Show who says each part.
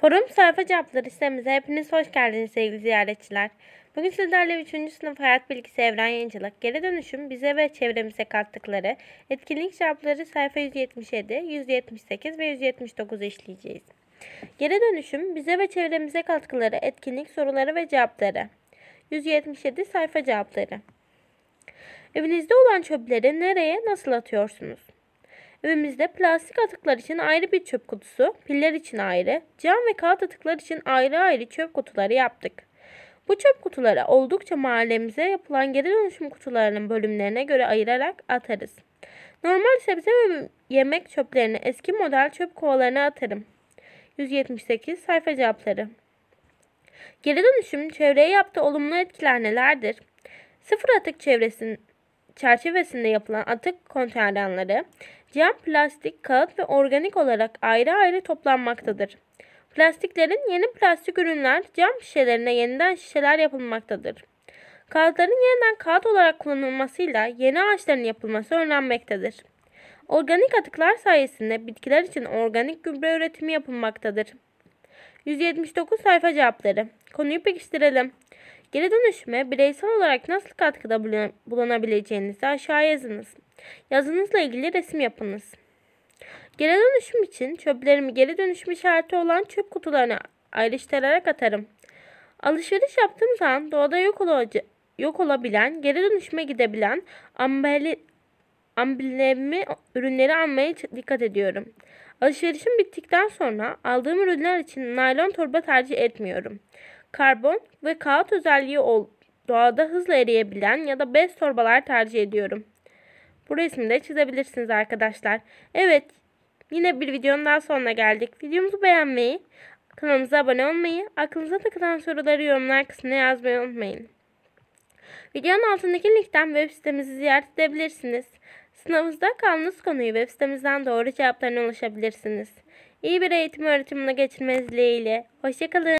Speaker 1: Forum sayfa cevapları sitemize hepiniz hoş geldiniz sevgili ziyaretçiler. Bugün sizlerle 3. sınıf hayat bilgisi evren yayıncılık, geri dönüşüm bize ve çevremize kattıkları etkinlik cevapları sayfa 177, 178 ve 179 işleyeceğiz. Geri dönüşüm bize ve çevremize katkıları, etkinlik soruları ve cevapları. 177 sayfa cevapları. Evinizde olan çöpleri nereye nasıl atıyorsunuz? Evimizde plastik atıklar için ayrı bir çöp kutusu, piller için ayrı, cam ve kağıt atıklar için ayrı ayrı çöp kutuları yaptık. Bu çöp kutuları oldukça mahallemize yapılan geri dönüşüm kutularının bölümlerine göre ayırarak atarız. Normal sebze ve yemek çöplerini eski model çöp kovalarına atarım. 178 sayfa cevapları. Geri dönüşüm çevreye yaptığı olumlu etkiler nelerdir? Sıfır atık çevresin, çerçevesinde yapılan atık konteynerleri cam, plastik, kağıt ve organik olarak ayrı ayrı toplanmaktadır. Plastiklerin yeni plastik ürünler cam şişelerine yeniden şişeler yapılmaktadır. Kağıtların yeniden kağıt olarak kullanılmasıyla yeni ağaçların yapılması önlenmektedir. Organik atıklar sayesinde bitkiler için organik gübre üretimi yapılmaktadır. 179 sayfa cevapları. Konuyu pekiştirelim. Geri dönüşüme bireysel olarak nasıl katkıda bulunabileceğinizi aşağı yazınız. Yazınızla ilgili resim yapınız. Geri dönüşüm için çöplerimi geri dönüşüm işareti olan çöp kutularına ayrıştırarak atarım. Alışveriş yaptığım zaman doğada yok, olaca- yok olabilen, geri dönüşüme gidebilen ambali amblemi ürünleri almaya dikkat ediyorum. Alışverişim bittikten sonra aldığım ürünler için naylon torba tercih etmiyorum. Karbon ve kağıt özelliği ol, doğada hızla eriyebilen ya da bez torbalar tercih ediyorum. Bu resmi de çizebilirsiniz arkadaşlar. Evet yine bir videonun daha sonuna geldik. Videomuzu beğenmeyi, kanalımıza abone olmayı, aklınıza takılan soruları yorumlar kısmına yazmayı unutmayın. Videonun altındaki linkten web sitemizi ziyaret edebilirsiniz. Sınavınızda kaldığınız konuyu web sitemizden doğru cevaplarına ulaşabilirsiniz. İyi bir eğitim öğretimine geçirmeniz dileğiyle. Hoşçakalın.